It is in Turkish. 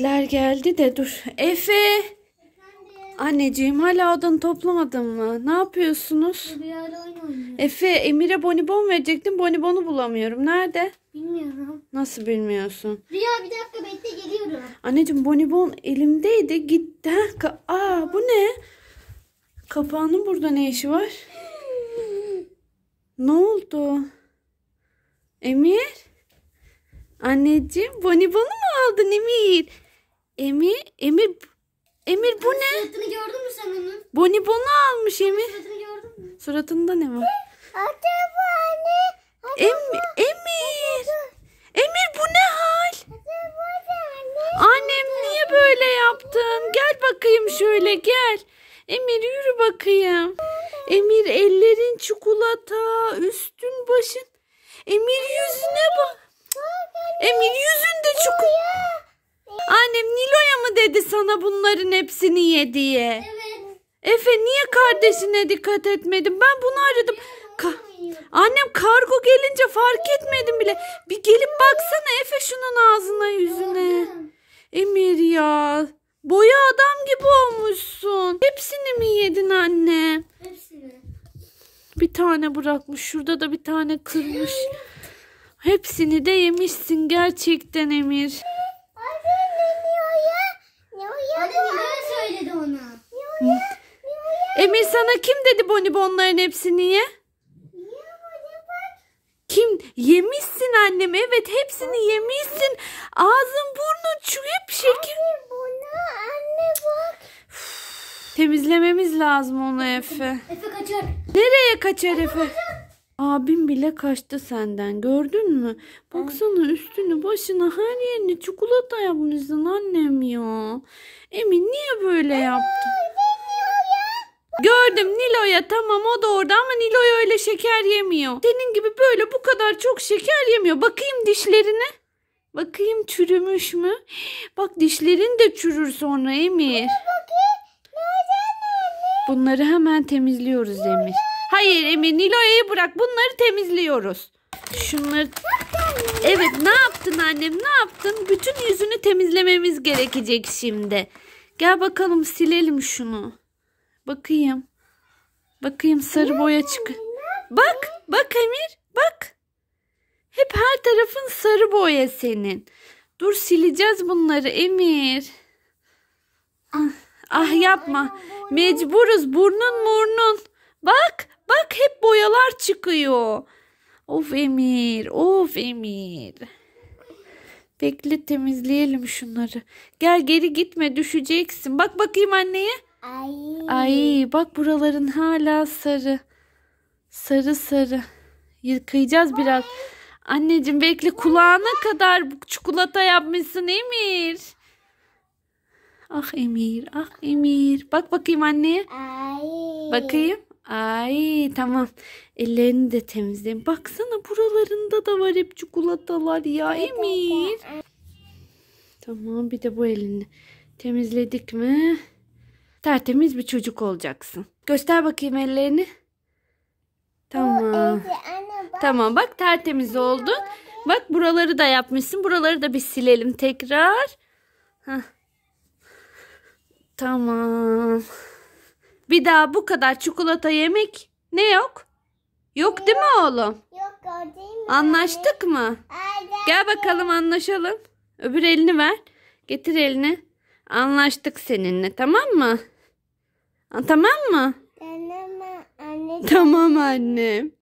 Ler geldi de dur. Efe. Efendim? Anneciğim hala odanı toplamadın mı? Ne yapıyorsunuz? Efe Emir'e bonibon verecektim. Bonibonu bulamıyorum. Nerede? Bilmiyorum. Nasıl bilmiyorsun? Rüya bir dakika bekle geliyorum. Anneciğim bonibon elimdeydi. Gitti. Ha, aa bu ne? Kapağının burada ne işi var? ne oldu? Emir? Anneciğim bonibonu mu aldın Emir? Emir, Emir, Emir bu ne? Suratını gördün mü sen onun? Boni Bonibon'u almış Emir. Suratını gördün mü? Suratında ne var? bu anne. Em, Emir. Emir bu ne hal? Annem niye böyle yaptın? Gel bakayım şöyle gel. Emir yürü bakayım. Emir ellerin çikolata, üstün başın. Emir dedi sana bunların hepsini ye diye. Evet. Efe niye kardeşine dikkat etmedin? Ben bunu aradım. Ka Annem kargo gelince fark etmedim bile. Bir gelip baksana Efe şunun ağzına yüzüne. Emir ya. Boya adam gibi olmuşsun. Hepsini mi yedin anne? Hepsini. Bir tane bırakmış. Şurada da bir tane kırmış. Hepsini de yemişsin gerçekten Emir. Emir sana kim dedi bonibonların hepsini ye? Kim? Yemişsin annem. Evet hepsini yemişsin. Ağzın burnun çürüp şekil. Anne bunu anne bak. Temizlememiz lazım onu Efe. Efe kaçar. Nereye kaçar Efe? Efe kaçar. Abim bile kaçtı senden gördün mü? Baksana üstünü başına her yerini çikolata yapmışsın annem ya. Emin niye böyle yaptı? Gördüm Nilo'ya tamam o da orada ama Nilo'ya öyle şeker yemiyor. Senin gibi böyle bu kadar çok şeker yemiyor. Bakayım dişlerine. Bakayım çürümüş mü? Bak dişlerin de çürür sonra Emir. Bunları hemen temizliyoruz Emir. Hayır Emir Nilo'yu bırak bunları temizliyoruz. Şunları... Evet ne yaptın annem ne yaptın? Bütün yüzünü temizlememiz gerekecek şimdi. Gel bakalım silelim şunu. Bakayım. Bakayım sarı boya çık. Bak bak Emir bak. Hep her tarafın sarı boya senin. Dur sileceğiz bunları Emir. Ah, ah yapma. Mecburuz burnun burnun boyalar çıkıyor. Of Emir, of Emir. Bekle temizleyelim şunları. Gel geri gitme düşeceksin. Bak bakayım anneye. Ay. Ay bak buraların hala sarı. Sarı sarı. Yıkayacağız biraz. Anneciğim bekle kulağına kadar çikolata yapmışsın Emir. Ah Emir, ah Emir. Bak bakayım anneye. Ay. Bakayım. Ay tamam. Ellerini de temizleyin. Baksana buralarında da var hep çikolatalar ya Emir. Tamam bir de bu elini temizledik mi? Tertemiz bir çocuk olacaksın. Göster bakayım ellerini. Tamam. Tamam bak tertemiz oldun. Bak buraları da yapmışsın. Buraları da bir silelim tekrar. Heh. Tamam. Bir daha bu kadar çikolata yemek ne yok? Yok değil mi oğlum? Yok o değil mi? Anlaştık mı? Gel bakalım anlaşalım. Öbür elini ver. Getir elini. Anlaştık seninle tamam mı? Tamam mı? Tamam anne. Tamam annem.